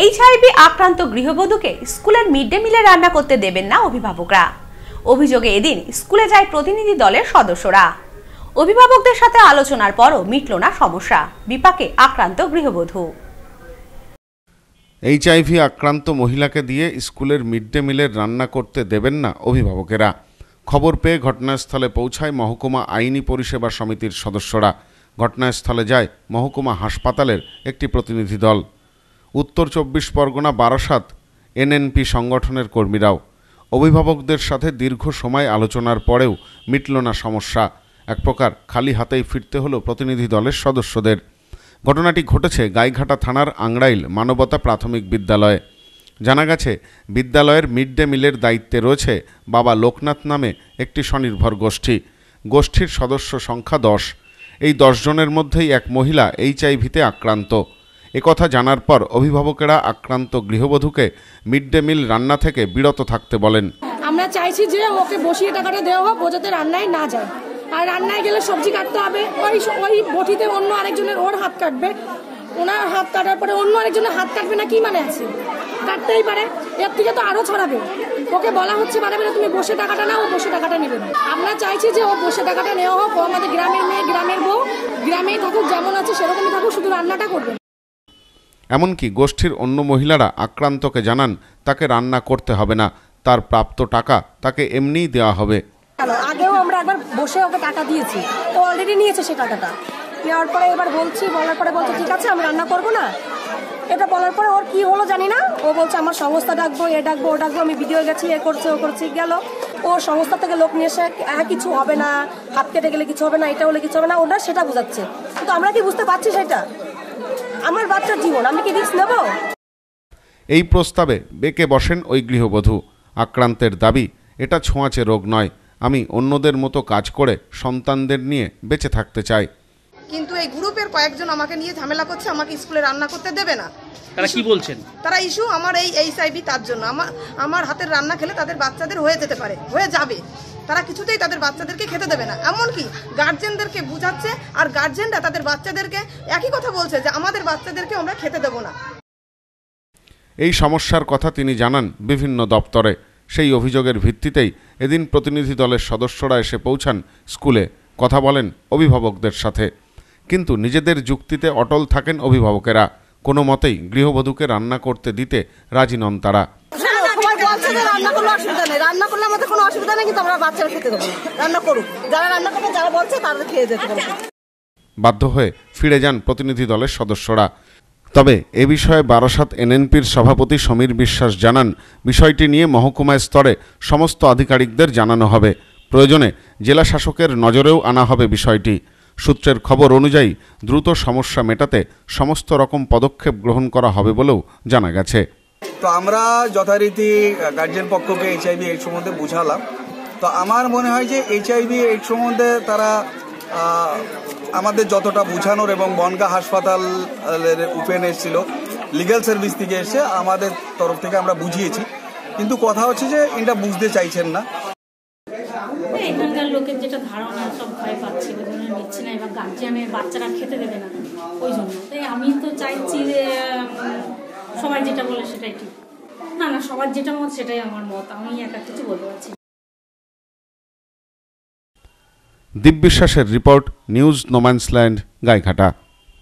HIV আক্রান্ত গৃহবধূকে স্কুলের মিড ডে মিলে রান্না করতে দেবেন না অভিভাবকরা অভিযোগে এদিন স্কুলে যায় প্রতিনিধি দলের সদস্যরা অভিভাবকদের সাথে আলোচনার পরও মিটল না সমস্যা বিপাকে আক্রান্ত গৃহবধূ এইচআইভি আক্রান্ত মহিলাকে দিয়ে স্কুলের মিড ডে মিলের রান্না করতে দেবেন না অভিভাবকেরা খবর পেয়ে ঘটনাস্থলে পৌঁছায় মহকুমা আইনি পরিষেবা সমিতির সদস্যরা ঘটনাস্থলে যায় মহকুমা হাসপাতালের একটি প্রতিনিধি দল উত্তর চব্বিশ পরগনা বারাসাত এনএনপি সংগঠনের কর্মীরাও অভিভাবকদের সাথে দীর্ঘ সময় আলোচনার পরেও মিটল না সমস্যা এক প্রকার খালি হাতেই ফিরতে হলো প্রতিনিধি দলের সদস্যদের ঘটনাটি ঘটেছে গাইঘাটা থানার আংড়াইল মানবতা প্রাথমিক বিদ্যালয়ে জানা গেছে বিদ্যালয়ের মিড ডে মিলের দায়িত্বে রয়েছে বাবা লোকনাথ নামে একটি স্বনির্ভর গোষ্ঠী গোষ্ঠীর সদস্য সংখ্যা দশ এই দশজনের মধ্যেই এক মহিলা এইচআইভিতে আক্রান্ত একথা জানার পর অভিভাবকেরা আক্রান্ত গৃহবধূকে মিড ডে মিল রান্না থেকে বিরত থাকতে বলেন আমরা চাইছি যে ওকে বসিয়ে টাকাটা দেওয়া হোক ও যাতে রান্নায় না যায় আর রান্নায় গেলে সবজি কাটতে হবে ওই ওই বটিতে অন্য আরেকজনের ওর হাত কাটবে ওনার হাত কাটার পরে অন্য আরেকজনের হাত কাটবে না কি মানে আছে কাটতেই পারে এর থেকে তো আরও ছড়াবে ওকে বলা হচ্ছে মানে মানে তুমি বসে টাকাটা নাও বসে টাকাটা নেবে আমরা চাইছি যে ও বসে টাকাটা নেওয়া হোক ও আমাদের গ্রামের মেয়ে গ্রামের বউ গ্রামেই থাকুক যেমন আছে সেরকমই থাকুক শুধু রান্নাটা করবে এমনকি গোষ্ঠীর অন্য মহিলারা আক্রান্তকে জানান তাকে রান্না করতে হবে না তার প্রাপ্ত টাকা তাকে এমনিই দেওয়া হবে আগেও আমরা একবার বসে ওকে টাকা দিয়েছি তো অলরেডি নিয়েছে সে টাকাটা নেওয়ার পরে এবার বলছি বলার পরে বলছে ঠিক আছে আমি রান্না করব না এটা বলার পরে ওর কি হলো জানি না ও বলছে আমার সংস্থা ডাকবো এ ডাকবো ও ডাকবো আমি ভিডিও গেছি এ করছে ও করছে গেল ও সংস্থা থেকে লোক নিয়ে এসে হ্যাঁ কিছু হবে না হাত কেটে গেলে কিছু হবে না এটা হলে কিছু হবে না ওরা সেটা বোঝাচ্ছে কিন্তু আমরা কি বুঝতে পারছি সেটা আমার বাচ্চার জীবন আমি কি রিস্ক নেব এই প্রস্তাবে বেঁকে বসেন ওই গৃহবধূ আক্রান্তের দাবি এটা ছোঁয়াচে রোগ নয় আমি অন্যদের মতো কাজ করে সন্তানদের নিয়ে বেঁচে থাকতে চাই কিন্তু এই গ্রুপের কয়েকজন আমাকে নিয়ে ঝামেলা করছে আমাকে স্কুলে রান্না করতে দেবে না তারা কি বলছেন তারা ইস্যু আমার এই এইচআইভি তার জন্য আমার আমার হাতের রান্না খেলে তাদের বাচ্চাদের হয়ে যেতে পারে হয়ে যাবে তারা কিছুতেই তাদের বাচ্চাদেরকে খেতে দেবে না এমনকি গার্জেনদেরকে বুঝাচ্ছে আর গার্জেনরা তাদের বাচ্চাদেরকে একই কথা বলছে যে আমাদের বাচ্চাদেরকে আমরা খেতে দেবো না এই সমস্যার কথা তিনি জানান বিভিন্ন দপ্তরে সেই অভিযোগের ভিত্তিতেই এদিন প্রতিনিধি দলের সদস্যরা এসে পৌঁছান স্কুলে কথা বলেন অভিভাবকদের সাথে কিন্তু নিজেদের যুক্তিতে অটল থাকেন অভিভাবকেরা কোনো মতেই গৃহবধূকে রান্না করতে দিতে রাজি নন তারা বাচ্চাদের রান্না করলে অসুবিধা নেই রান্না করলে আমাদের কোনো অসুবিধা নেই কিন্তু আমরা বাচ্চারা খেতে দেবো রান্না করুক যারা রান্না করবে যারা বলছে খেয়ে যেতে পারবে বাধ্য হয়ে ফিরে যান প্রতিনিধি দলের সদস্যরা তবে এ বিষয়ে বারাসাত এনএনপির সভাপতি সমীর বিশ্বাস জানান বিষয়টি নিয়ে মহকুমা স্তরে সমস্ত আধিকারিকদের জানানো হবে প্রয়োজনে জেলা শাসকের নজরেও আনা হবে বিষয়টি সূত্রের খবর অনুযায়ী দ্রুত সমস্যা মেটাতে সমস্ত রকম পদক্ষেপ গ্রহণ করা হবে বলেও জানা গেছে তো আমরা যথারীতি গার্জেন পক্ষকে এইচআইভি এইডস সম্বন্ধে বুঝালাম তো আমার মনে হয় যে এইচআইভি এইডস সম্বন্ধে তারা আমাদের যতটা বুঝানোর এবং বনগা হাসপাতালের উপেন এসেছিল লিগাল সার্ভিস থেকে এসে আমাদের তরফ থেকে আমরা বুঝিয়েছি কিন্তু কথা হচ্ছে যে এটা বুঝতে চাইছেন না হ্যাঁ, বাচ্চারা খেতে দেবে না ওই জন্য আমি তো চাইছি যে সবাই যেটা বলে সেটাই ঠিক না না সবার যেটা মত সেটাই আমার মত আমি একা কিছু বলতে পারছি দীপ বিশ্বাসের রিপোর্ট নিউজ নোম্যান্সল্যান্ড গাইঘাটা